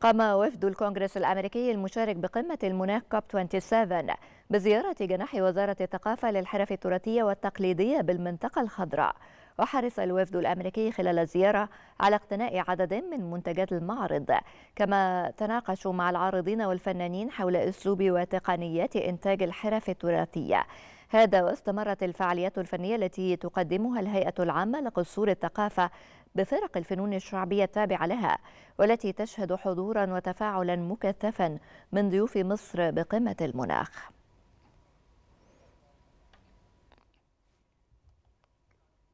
قام وفد الكونغرس الأمريكي المشارك بقمة المناخ كوب 27 بزيارة جناح وزارة الثقافة للحرف التراثية والتقليدية بالمنطقة الخضراء وحرص الوفد الأمريكي خلال الزيارة على اقتناء عدد من منتجات المعرض كما تناقشوا مع العارضين والفنانين حول أسلوب وتقنيات إنتاج الحرف التراثية هذا واستمرت الفعاليات الفنية التي تقدمها الهيئة العامة لقصور الثقافة بفرق الفنون الشعبية التابعة لها والتي تشهد حضورا وتفاعلا مكثفا من ضيوف مصر بقمة المناخ